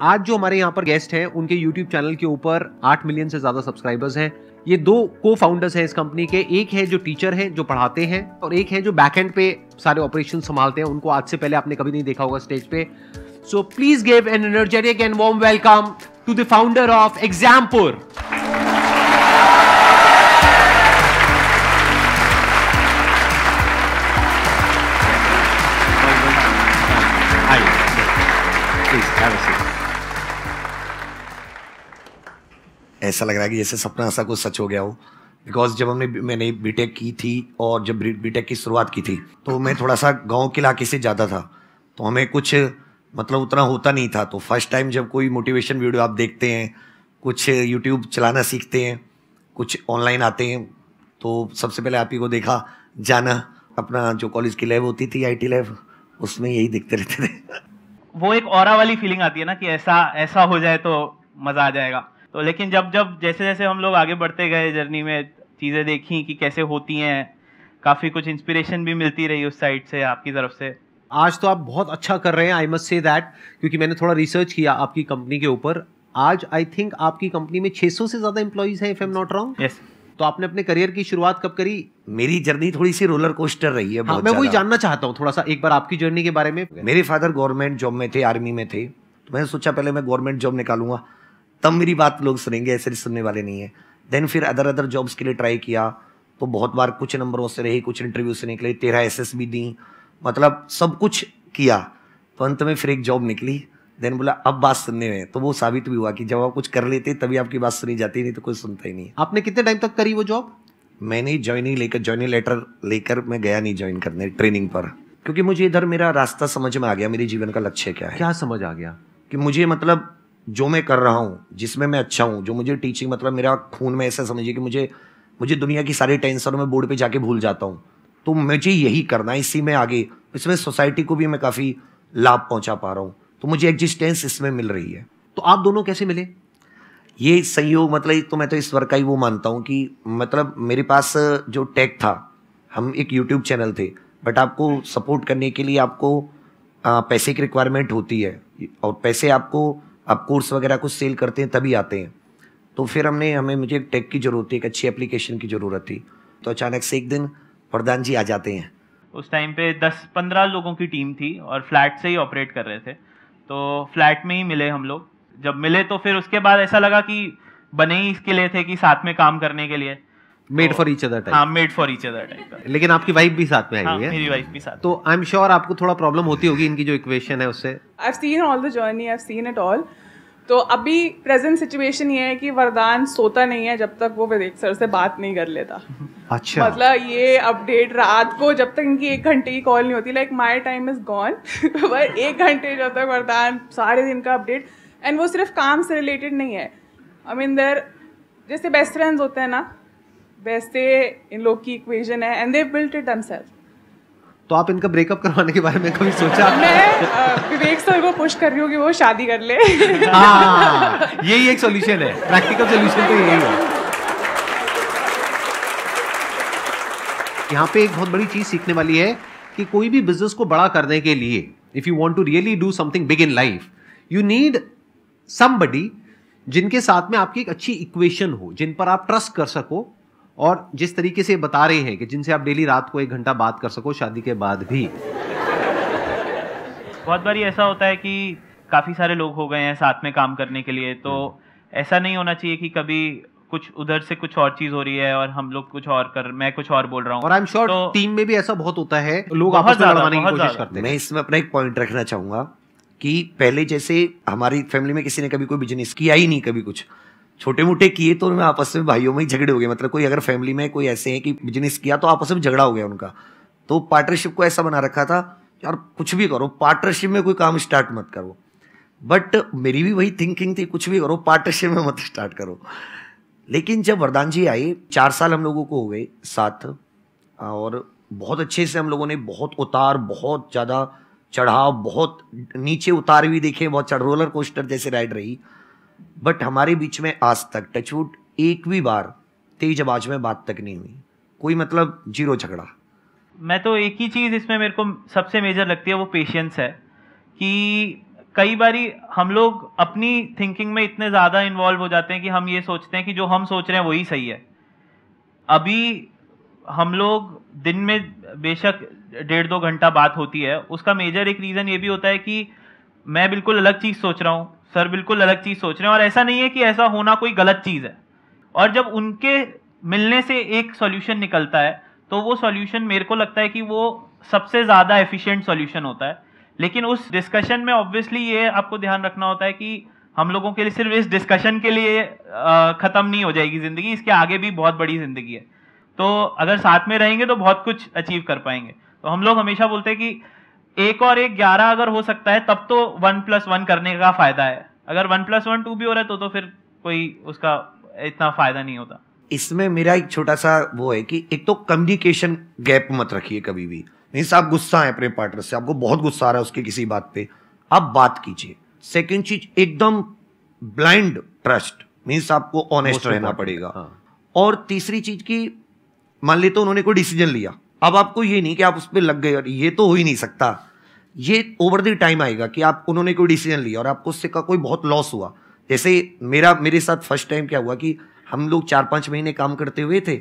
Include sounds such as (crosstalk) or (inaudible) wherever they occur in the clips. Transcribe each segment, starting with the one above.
आज जो हमारे यहाँ पर गेस्ट हैं उनके यूट्यूब चैनल के ऊपर आठ मिलियन से ज्यादा सब्सक्राइबर्स हैं ये दो को फाउंडर्स हैं इस कंपनी के एक है जो टीचर हैं जो पढ़ाते हैं और एक है जो एंड पे सारे ऑपरेशन संभालते हैं उनको आज से पहले आपने कभी नहीं देखा होगा स्टेज पे so please give an energetic and warm welcome to the founder of Exampur ऐसा लग रहा है कि जैसे सपना ऐसा कुछ सच हो गया हो बिकॉज जब हमने मैंने बीटेक की थी और जब बीटेक की शुरुआत की थी तो मैं थोड़ा सा गाँव के इलाके से ज़्यादा था तो हमें कुछ मतलब उतना होता नहीं था तो फर्स्ट टाइम जब कोई मोटिवेशन वीडियो आप देखते हैं कुछ यूट्यूब चलाना सीखते हैं कुछ ऑनलाइन आते हैं तो सबसे पहले आप ही को देखा जाना अपना जो कॉलेज की लैब होती थी आईटी लैब उसमें यही देखते रहते थे वो एक और वाली फीलिंग आती है ना कि ऐसा ऐसा हो जाए तो मज़ा आ जाएगा तो लेकिन जब जब जैसे जैसे हम लोग आगे बढ़ते गए जर्नी में चीज़ें देखी कि कैसे होती हैं काफ़ी कुछ इंस्पिरेशन भी मिलती रही उस साइड से आपकी तरफ से आज तो आप बहुत अच्छा कर रहे हैं आई मस्ट से दैट क्योंकि मैंने थोड़ा रिसर्च किया आपकी कंपनी के ऊपर आज आई थिंक आपकी कंपनी में 600 से ज़्यादा इंप्लॉइज हैं if am not wrong yes तो आपने अपने करियर की शुरुआत कब करी मेरी जर्नी थोड़ी सी रोलर कोस्टर रही है हाँ, मैं वही जानना चाहता हूँ थोड़ा सा एक बार आपकी जर्नी के बारे में मेरे फादर गवर्नमेंट जॉब में थे आर्मी में थे तो मैंने सोचा पहले मैं गवर्नमेंट जॉब निकालूंगा तब मेरी बात लोग सुनेंगे ऐसे सुनने वाले नहीं है देन फिर अदर अदर जॉब्स के लिए ट्राई किया तो बहुत बार कुछ नंबरों से रही कुछ इंटरव्यू से निकले तेरह एस एस बी दी मतलब सब कुछ किया तो अंत में फिर एक जॉब निकली देन बोला अब बात सुनने में तो वो साबित भी हुआ कि जब आप कुछ कर लेते तभी आपकी बात सुनी जाती नहीं तो कोई सुनता ही नहीं आपने कितने टाइम तक करी वो जॉब मैंने ज्वाइनिंग लेकर ज्वाइनिंग लेटर लेकर मैं गया नहीं ज्वाइन करने ट्रेनिंग पर क्योंकि मुझे इधर मेरा रास्ता समझ में आ गया मेरे जीवन का लक्ष्य क्या है क्या समझ आ गया कि मुझे मतलब जो मैं कर रहा हूँ जिसमें मैं अच्छा हूँ जो मुझे टीचिंग मतलब मेरा खून में ऐसा समझिए कि मुझे मुझे दुनिया की सारी टेंशनों में बोर्ड पे जाके भूल जाता हूँ तो मुझे यही करना है इसी में आगे इसमें सोसाइटी को भी मैं काफ़ी लाभ पहुँचा पा रहा हूँ तो मुझे एग्जिस्टेंस इसमें मिल रही है तो आप दोनों कैसे मिले ये संयोग मतलब तो मैं तो इस वर्ग का ही वो मानता हूँ कि मतलब मेरे पास जो टैग था हम एक यूट्यूब चैनल थे बट आपको सपोर्ट करने के लिए आपको पैसे की रिक्वायरमेंट होती है और पैसे आपको आप कोर्स वगैरह कुछ सेल करते हैं तभी आते हैं तो फिर हमने हमें मुझे एक टेक की ज़रूरत थी एक अच्छी एप्लीकेशन की ज़रूरत थी तो अचानक से एक दिन प्रधान जी आ जाते हैं उस टाइम पे दस पंद्रह लोगों की टीम थी और फ्लैट से ही ऑपरेट कर रहे थे तो फ्लैट में ही मिले हम लोग जब मिले तो फिर उसके बाद ऐसा लगा कि बने ही इसके लिए थे कि साथ में काम करने के लिए made for each other type made for each other type लेकिन आपकी वाइफ भी साथ में आई हुई है हाँ, मेरी वाइफ भी साथ तो आई एम श्योर आपको थोड़ा प्रॉब्लम होती होगी इनकी जो इक्वेशन है उससे I have seen all the journey I have seen it all तो अभी प्रेजेंट सिचुएशन ये है कि वरदान सोता नहीं है जब तक वो विवेक सर से बात नहीं कर लेता अच्छा मतलब ये अपडेट रात को जब तक इनकी एक घंटे की कॉल नहीं होती like my time is gone पर एक घंटे जब तक वरदान सारे दिन का अपडेट एंड वो सिर्फ काम से रिलेटेड नहीं है आई मीन देर जैसे बेस्ट फ्रेंड्स होते हैं ना वैसे इन लोग की इक्वेशन है and they built it themselves तो आप इनका ब्रेकअप करवाने के बारे में कभी सोचा मैं विवेक सर को पुश कर रही हूँ कि वो शादी कर ले हाँ, हाँ, हाँ। यही एक सॉल्यूशन है प्रैक्टिकल सॉल्यूशन तो यही है यहाँ पे एक बहुत बड़ी चीज सीखने वाली है कि कोई भी बिजनेस को बड़ा करने के लिए if you want to really do something big in life you need somebody जिनके साथ में आपकी एक अच्छी इक्वेशन हो जिन पर आप ट्रस्ट कर सको और जिस तरीके से बता रहे हैं कि जिनसे आप डेली रात को एक घंटा बात कर सको शादी के बाद भी बहुत बार ऐसा होता है कि काफ़ी सारे लोग हो गए हैं साथ में काम करने के लिए तो ऐसा नहीं होना चाहिए कि कभी कुछ उधर से कुछ और चीज हो रही है और हम लोग कुछ और कर मैं कुछ और बोल रहा हूँ और आई एम श्योर टीम में भी ऐसा बहुत होता है लोग आपस में लड़वाने की कोशिश करते हैं मैं इसमें अपना एक पॉइंट रखना चाहूंगा कि पहले जैसे हमारी फैमिली में किसी ने कभी कोई बिजनेस किया ही नहीं कभी कुछ छोटे मोटे किए तो उनमें आपस में भाइयों में ही झगड़े हो गए मतलब कोई अगर फैमिली में कोई ऐसे हैं कि बिजनेस किया तो आपस में झगड़ा हो गया उनका तो पार्टनरशिप को ऐसा बना रखा था यार कुछ भी करो पार्टनरशिप में कोई काम स्टार्ट मत करो बट मेरी भी वही थिंकिंग थी कुछ भी करो पार्टनरशिप में मत स्टार्ट करो लेकिन जब वरदान जी आए चार साल हम लोगों को हो गए साथ और बहुत अच्छे से हम लोगों ने बहुत उतार बहुत ज़्यादा चढ़ाव बहुत नीचे उतार भी देखे बहुत चढ़ रोलर कोस्टर जैसे राइड रही बट हमारे बीच में आज तक टचवुड एक भी बार तेज आवाज में बात तक नहीं हुई कोई मतलब जीरो झगड़ा मैं तो एक ही चीज़ इसमें मेरे को सबसे मेजर लगती है वो पेशेंस है कि कई बारी हम लोग अपनी थिंकिंग में इतने ज़्यादा इन्वॉल्व हो जाते हैं कि हम ये सोचते हैं कि जो हम सोच रहे हैं वही सही है अभी हम लोग दिन में बेशक डेढ़ दो घंटा बात होती है उसका मेजर एक रीज़न ये भी होता है कि मैं बिल्कुल अलग चीज़ सोच रहा हूँ सर बिल्कुल अलग चीज़ सोच रहे हैं और ऐसा नहीं है कि ऐसा होना कोई गलत चीज़ है और जब उनके मिलने से एक सॉल्यूशन निकलता है तो वो सॉल्यूशन मेरे को लगता है कि वो सबसे ज़्यादा एफिशिएंट सॉल्यूशन होता है लेकिन उस डिस्कशन में ऑब्वियसली ये आपको ध्यान रखना होता है कि हम लोगों के लिए सिर्फ इस डिस्कशन के लिए ख़त्म नहीं हो जाएगी ज़िंदगी इसके आगे भी बहुत बड़ी ज़िंदगी है तो अगर साथ में रहेंगे तो बहुत कुछ अचीव कर पाएंगे तो हम लोग हमेशा बोलते हैं कि एक और एक ग्यारह अगर हो सकता है तब तो वन प्लस वन करने का फायदा है अगर वन प्लस वन टू भी हो रहा है तो, तो फिर कोई उसका इतना फायदा नहीं होता इसमें मेरा एक छोटा सा वो है कि एक तो कम्युनिकेशन गैप मत रखिए कभी भी मीन्स आप गुस्सा है अपने पार्टनर से आपको बहुत गुस्सा आ रहा है उसके किसी बात पे आप बात कीजिए सेकेंड चीज एकदम ब्लाइंड ट्रस्ट मीन्स आपको ऑनेस्ट रहना पड़ेगा हाँ। और तीसरी चीज की मान लेते तो उन्होंने कोई डिसीजन लिया अब आपको ये नहीं कि आप उस पर लग गए और ये तो हो ही नहीं सकता ये ओवर द टाइम आएगा कि आप उन्होंने कोई डिसीजन लिया और आपको उससे का कोई बहुत लॉस हुआ जैसे मेरा मेरे साथ फर्स्ट टाइम क्या हुआ कि हम लोग चार पाँच महीने काम करते हुए थे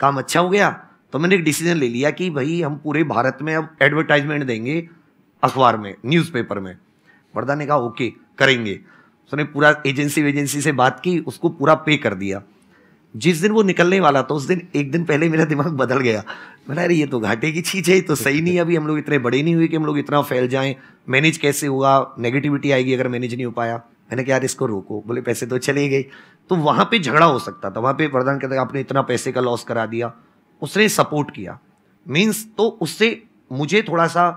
काम अच्छा हो गया तो मैंने एक डिसीजन ले लिया कि भाई हम पूरे भारत में अब एडवर्टाइजमेंट देंगे अखबार में न्यूज़पेपर में वर्दा ने कहा ओके करेंगे उसने पूरा एजेंसी वेजेंसी से बात की उसको पूरा पे कर दिया जिस दिन वो निकलने वाला था उस दिन एक दिन पहले मेरा दिमाग बदल गया मैंने अरे ये तो घाटे की चीज़ है तो सही नहीं अभी हम लोग इतने बड़े नहीं हुए कि हम लोग इतना फैल जाएं मैनेज कैसे हुआ नेगेटिविटी आएगी अगर मैनेज नहीं हो पाया मैंने कहा यार इसको रोको बोले पैसे तो चले गए तो वहाँ पर झगड़ा हो सकता था वहाँ पर वरदान कहते आपने इतना पैसे का लॉस करा दिया उसने सपोर्ट किया मीन्स तो उससे मुझे थोड़ा सा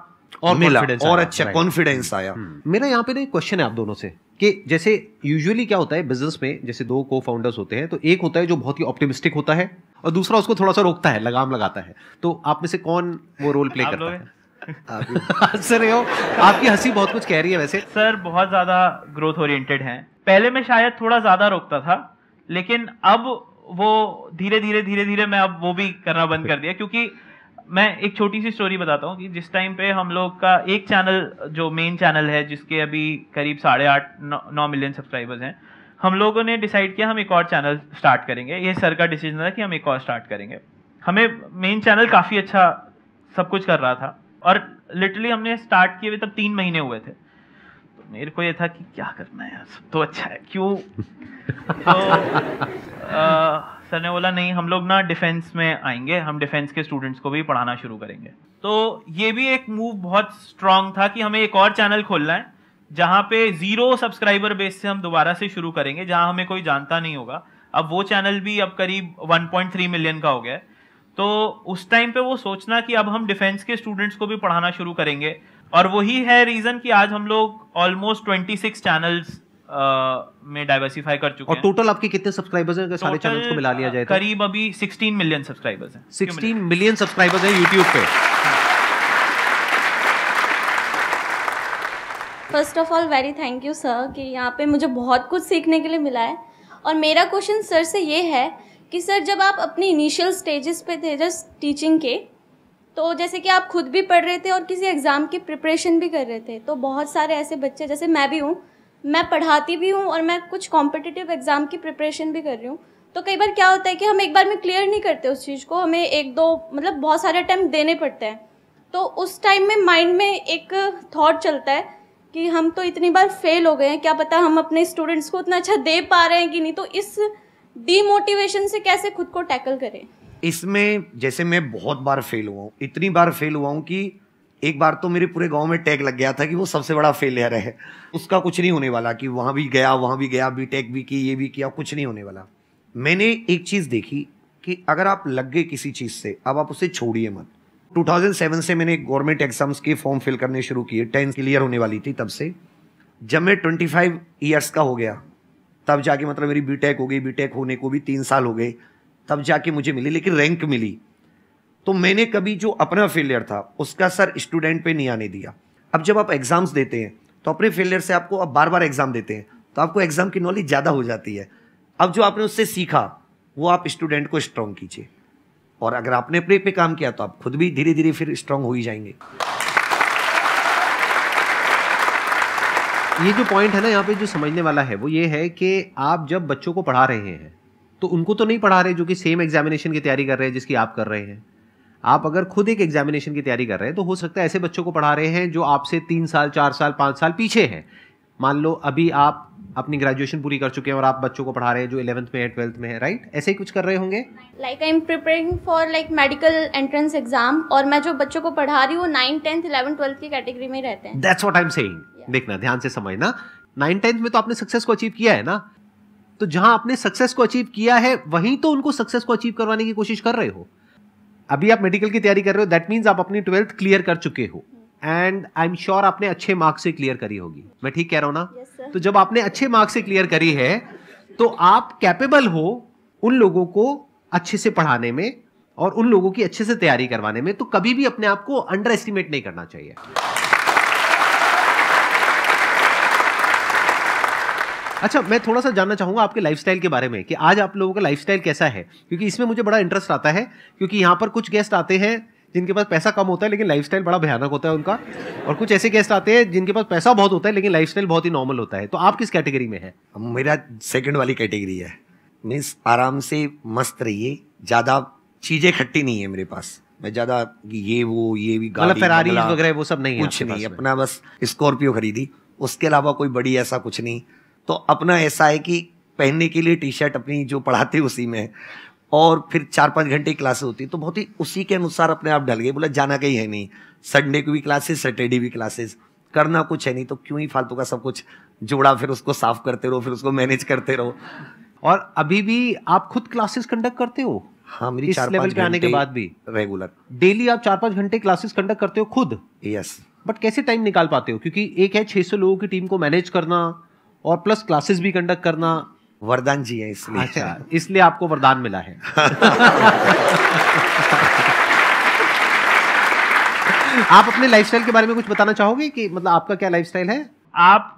और मिला और अच्छा कॉन्फिडेंस hmm. आया hmm. मेरा यहाँ पे ना एक क्वेश्चन है आप दोनों से कि जैसे यूजुअली क्या होता है बिजनेस में जैसे दो को फाउंडर्स होते हैं तो एक होता है जो बहुत ही ऑप्टिमिस्टिक होता है और दूसरा उसको थोड़ा सा रोकता है लगाम लगाता है तो आप में से कौन वो रोल प्ले करता है (laughs) सर हो आपकी हंसी बहुत कुछ कह रही है वैसे सर बहुत ज्यादा ग्रोथ ओरिएंटेड हैं पहले मैं शायद थोड़ा ज्यादा रोकता था लेकिन अब वो धीरे धीरे धीरे धीरे मैं अब वो भी करना बंद कर दिया क्योंकि मैं एक छोटी सी स्टोरी बताता हूँ कि जिस टाइम पे हम लोग का एक चैनल जो मेन चैनल है जिसके अभी करीब साढ़े आठ नौ मिलियन सब्सक्राइबर्स हैं हम लोगों ने डिसाइड किया हम एक और चैनल स्टार्ट करेंगे ये सर का डिसीजन था कि हम एक और स्टार्ट करेंगे हमें मेन चैनल काफ़ी अच्छा सब कुछ कर रहा था और लिटरली हमने स्टार्ट किए हुए तब तीन महीने हुए थे तो मेरे को ये था कि क्या करना है यार सब तो अच्छा है क्यों (laughs) तो आ, सर ने बोला नहीं हम लोग ना डिफेंस में आएंगे हम डिफेंस के स्टूडेंट्स को भी पढ़ाना शुरू करेंगे तो ये भी एक मूव बहुत स्ट्रांग था कि हमें एक और चैनल खोलना है जहां पे ज़ीरो सब्सक्राइबर बेस से हम दोबारा से शुरू करेंगे जहां हमें कोई जानता नहीं होगा अब वो चैनल भी अब करीब 1.3 मिलियन का हो गया है तो उस टाइम पे वो सोचना कि अब हम डिफेंस के स्टूडेंट्स को भी पढ़ाना शुरू करेंगे और वही है रीज़न कि आज हम लोग ऑलमोस्ट 26 चैनल्स में डाइवर्सिफाई कर चुके हैं टोटल आपके कितने सब्सक्राइबर्स हैं सारे चैनल्स को मिला लिया जाए तो? करीब अभी मिलियन सब्सक्राइबर्स हैं मिलियन सब्सक्राइबर्स हैं यूट्यूब पे first of all very thank you sir कि यहाँ पे मुझे बहुत कुछ सीखने के लिए मिला है और मेरा क्वेश्चन सर से ये है कि सर जब आप अपनी इनिशियल स्टेजेस पे थे जस्ट टीचिंग के तो जैसे कि आप खुद भी पढ़ रहे थे और किसी एग्ज़ाम की प्रिपरेशन भी कर रहे थे तो बहुत सारे ऐसे बच्चे जैसे मैं भी हूँ मैं पढ़ाती भी हूँ और मैं कुछ कॉम्पिटिटिव एग्ज़ाम की प्रिपरेशन भी कर रही हूँ तो कई बार क्या होता है कि हम एक बार में क्लियर नहीं करते उस चीज़ को हमें एक दो मतलब बहुत सारे अटैम्प्ट देने पड़ते हैं तो उस टाइम में माइंड में एक थॉट चलता है कि हम तो इतनी बार फेल हो गए हैं क्या पता हम अपने स्टूडेंट्स को उतना अच्छा दे पा रहे हैं कि नहीं तो इस डीमोटिवेशन से कैसे खुद को टैकल करें इसमें जैसे मैं बहुत बार फेल हुआ हूँ इतनी बार फेल हुआ हूँ कि एक बार तो मेरे पूरे गांव में टैग लग गया था कि वो सबसे बड़ा फेलियर है उसका कुछ नहीं होने वाला कि वहाँ भी गया वहाँ भी गया बी टेक भी की ये भी किया कुछ नहीं होने वाला मैंने एक चीज़ देखी कि अगर आप लग गए किसी चीज़ से अब आप उसे छोड़िए मत 2007 से मैंने गवर्नमेंट एग्जाम्स के फॉर्म फिल करने शुरू किए टेंथ क्लियर होने वाली थी तब से जब मैं फाइव ईयर्स का हो गया तब जाके मतलब मेरी बीटेक हो गई बीटेक होने को भी तीन साल हो गए तब जाके मुझे मिली लेकिन रैंक मिली तो मैंने कभी जो अपना फेलियर था उसका सर स्टूडेंट पे नहीं आने दिया अब जब आप एग्ज़ाम्स देते हैं तो अपने फेलियर से आपको अब बार बार एग्ज़ाम देते हैं तो आपको एग्ज़ाम की नॉलेज ज़्यादा हो जाती है अब जो आपने उससे सीखा वो आप स्टूडेंट को स्ट्रॉन्ग कीजिए और अगर आपने अपने पे काम किया तो आप खुद भी धीरे धीरे फिर स्ट्रांग हो ही जाएंगे ये जो पॉइंट है ना यहाँ पे जो समझने वाला है वो ये है कि आप जब बच्चों को पढ़ा रहे हैं तो उनको तो नहीं पढ़ा रहे जो कि सेम एग्जामिनेशन की तैयारी कर रहे हैं जिसकी आप कर रहे हैं आप अगर खुद एक एग्जामिनेशन की तैयारी कर रहे हैं तो हो सकता है ऐसे बच्चों को पढ़ा रहे हैं जो आपसे तीन साल चार साल पाँच साल पीछे हैं मान लो अभी आप अपनी ग्रेजुएशन पूरी कर चुके हैं और आप बच्चों को पढ़ा रहे हैं जो इलेवंथ में है ट्वेल्थ में है राइट right? ऐसे ही कुछ कर रहे होंगे like I am preparing for like medical entrance exam और मैं जो बच्चों को पढ़ा रही हूँ नाइन टेंथ इलेवन ट्वेल्थ की कैटेगरी में रहते हैं that's what I am saying देखना ध्यान से समझना नाइन टेंथ में तो आपने सक्सेस को अचीव किया है ना तो जहां आपने सक्सेस को अचीव किया है वहीं तो उनको सक्सेस को अचीव करवाने की कोशिश कर रहे हो अभी आप मेडिकल की तैयारी कर रहे हो दैट मीन्स आप अपनी ट्वेल्थ क्लियर कर चुके हो एंड आई एम श्योर आपने अच्छे मार्क्स से क्लियर करी होगी मैं ठीक कह रहा हूँ ना yes, तो जब आपने अच्छे मार्क्स से क्लियर करी है तो आप कैपेबल हो उन लोगों को अच्छे से पढ़ाने में और उन लोगों की अच्छे से तैयारी करवाने में तो कभी भी अपने आप को अंडर एस्टिमेट नहीं करना चाहिए अच्छा मैं थोड़ा सा जानना चाहूंगा आपके लाइफस्टाइल के बारे में कि आज आप लोगों का लाइफस्टाइल कैसा है क्योंकि इसमें मुझे बड़ा इंटरेस्ट आता है क्योंकि यहाँ पर कुछ गेस्ट आते हैं जिनके पास पैसा कम होता है लेकिन लाइफस्टाइल बड़ा भयानक होता है उनका और कुछ ऐसे गेस्ट आते हैं जिनके पास पैसा बहुत होता है लेकिन लाइफस्टाइल बहुत ही नॉर्मल होता है तो आप किस कैटेगरी में है मेरा सेकंड वाली कैटेगरी है मीन्स आराम से मस्त रहिए ज़्यादा चीज़ें खट्टी नहीं है मेरे पास मैं ज़्यादा ये वो ये भी मतलब गाड़ी वगैरह वो सब नहीं कुछ नहीं अपना बस स्कॉर्पियो खरीदी उसके अलावा कोई बड़ी ऐसा कुछ नहीं तो अपना ऐसा है कि पहनने के लिए टी शर्ट अपनी जो पढ़ाते उसी में और फिर चार पाँच घंटे की क्लासेस होती तो बहुत ही उसी के अनुसार अपने आप ढल गए बोला जाना कहीं है नहीं संडे को भी क्लासेस सैटरडे भी क्लासेस करना कुछ है नहीं तो क्यों ही फालतू का सब कुछ जोड़ा फिर उसको साफ करते रहो फिर उसको मैनेज करते रहो और अभी भी आप खुद क्लासेस कंडक्ट करते हो हाँ मेरी चार लेवल पे आने के बाद भी रेगुलर डेली आप चार पाँच घंटे क्लासेस कंडक्ट करते हो खुद यस बट कैसे टाइम निकाल पाते हो क्योंकि एक है 600 लोगों की टीम को मैनेज करना और प्लस क्लासेस भी कंडक्ट करना वरदान जी है इसलिए अच्छा इसलिए आपको वरदान मिला है आप अपने लाइफस्टाइल के बारे में कुछ बताना चाहोगे कि मतलब आपका क्या लाइफस्टाइल है आप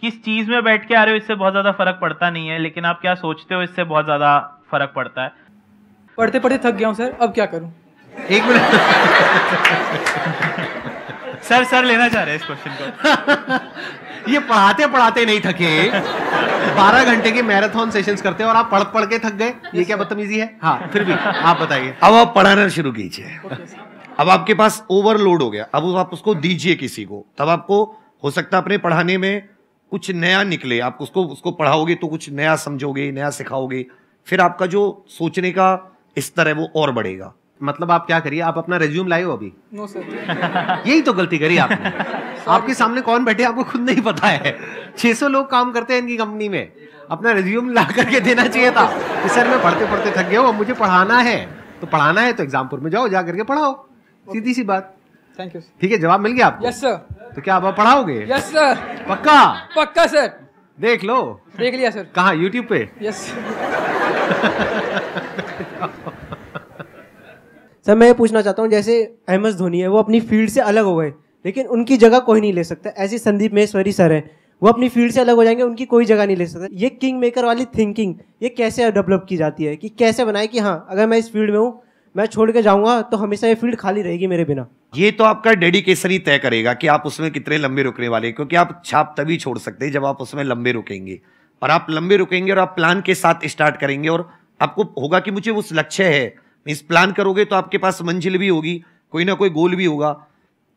किस चीज में बैठ के आ रहे हो इससे बहुत ज्यादा फर्क पड़ता नहीं है लेकिन आप क्या सोचते हो इससे बहुत ज्यादा फर्क पड़ता है पढ़ते पढ़ते थक गया हूँ सर अब क्या करूँ एक मिनट सर सर लेना चाह रहे हैं इस क्वेश्चन को (laughs) ये पढ़ाते पढ़ाते नहीं थके बारह घंटे के मैराथन सेशन करते हैं और आप पढ़ पढ़ के थक गए ये क्या बदतमीजी है हाँ फिर भी आप बताइए अब आप पढ़ाना शुरू कीजिए अब आपके पास ओवरलोड हो गया अब आप उसको दीजिए किसी को तब आपको हो सकता है अपने पढ़ाने में कुछ नया निकले आप उसको उसको पढ़ाओगे तो कुछ नया समझोगे नया सिखाओगे फिर आपका जो सोचने का स्तर है वो और बढ़ेगा मतलब आप क्या करिए आप अपना रेज्यूम लाए हो अभी नो सर (laughs) यही तो गलती करी आपने आपके सामने कौन बैठे आपको खुद नहीं पता है सौ लोग काम करते हैं इनकी कंपनी में अपना रेज्यूम ला करके देना चाहिए था कि सर मैं पढ़ते पढ़ते थक गया हूँ मुझे पढ़ाना है तो पढ़ाना है तो एग्जामपुर में जाओ जा करके पढ़ाओ सीधी सी बात थैंक यू ठीक है जवाब मिल गया आपको यस सर तो क्या आप पढ़ाओगे यस सर पक्का पक्का सर देख लो देख लिया सर कहा यूट्यूब पे यस (laughs) सर मैं ये पूछना चाहता हूँ जैसे एम एस धोनी है वो अपनी फील्ड से अलग हो गए लेकिन उनकी जगह कोई नहीं ले सकता ऐसे संदीप महेश्वरी सर है वो अपनी फील्ड से अलग हो जाएंगे उनकी कोई जगह नहीं ले सकता ये किंग मेकर वाली थिंकिंग ये कैसे डेवलप की जाती है कि कैसे बनाए कि हाँ अगर मैं इस फील्ड में हूँ मैं छोड़ के जाऊंगा तो हमेशा ये फील्ड खाली रहेगी मेरे बिना ये तो आपका डेडिकेशन ही तय करेगा कि आप उसमें कितने लंबे रुकने वाले हैं क्योंकि आप छाप तभी छोड़ सकते हैं जब आप उसमें लंबे रुकेंगे और आप लंबे रुकेंगे और आप प्लान के साथ स्टार्ट करेंगे और आपको होगा कि मुझे उस लक्ष्य है इस प्लान करोगे तो आपके पास मंजिल भी होगी कोई ना कोई गोल भी होगा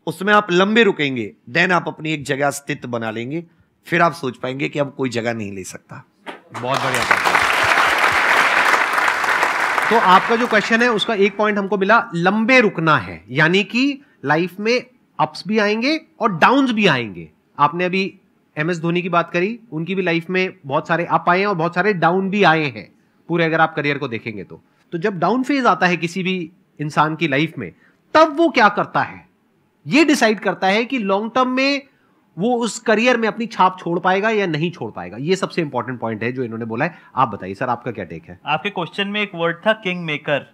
उसमें आप लंबे रुकेंगे देन आप अपनी एक जगह अस्तित्व बना लेंगे फिर आप सोच पाएंगे कि अब कोई जगह नहीं ले सकता बहुत बढ़िया तो आपका जो क्वेश्चन है उसका एक पॉइंट हमको मिला लंबे रुकना है यानी कि लाइफ में अप्स भी आएंगे और डाउन भी आएंगे आपने अभी एम एस धोनी की बात करी उनकी भी लाइफ में बहुत सारे अप आए हैं और बहुत सारे डाउन भी आए हैं पूरे अगर आप करियर को देखेंगे तो तो जब डाउन फेज आता है किसी भी इंसान की लाइफ में तब वो क्या करता है ये डिसाइड करता है कि लॉन्ग टर्म में वो उस करियर में अपनी छाप छोड़ पाएगा या नहीं छोड़ पाएगा ये सबसे इंपॉर्टेंट पॉइंट है जो इन्होंने बोला है आप बताइए सर आपका क्या टेक है आपके क्वेश्चन में एक वर्ड था किंग मेकर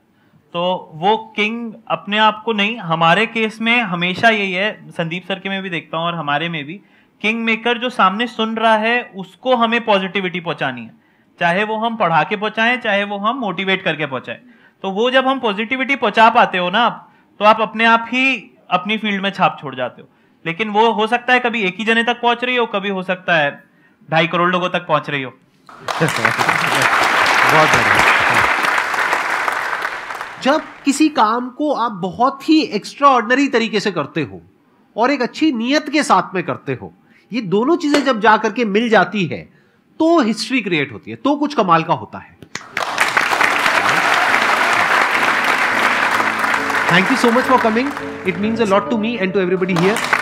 तो वो किंग अपने आप को नहीं हमारे केस में हमेशा यही है संदीप सर के में भी देखता हूँ और हमारे में भी किंग मेकर जो सामने सुन रहा है उसको हमें पॉजिटिविटी पहुंचानी है चाहे वो हम पढ़ा के पहुंचाएं चाहे वो हम मोटिवेट करके पहुंचाएं तो वो जब हम पॉजिटिविटी पहुंचा पाते हो ना आप तो आप अपने आप ही अपनी फील्ड में छाप छोड़ जाते हो लेकिन वो हो सकता है कभी एक ही जने तक पहुंच रही हो कभी हो सकता है ढाई करोड़ लोगों तक पहुंच रही हो (laughs) बहुत बढ़िया जब किसी काम को आप बहुत ही एक्स्ट्रा ऑर्डनरी तरीके से करते हो और एक अच्छी नीयत के साथ में करते हो ये दोनों चीजें जब जाकर के मिल जाती है तो हिस्ट्री क्रिएट होती है तो कुछ कमाल का होता है thank you so much for coming it means a lot to me and to everybody here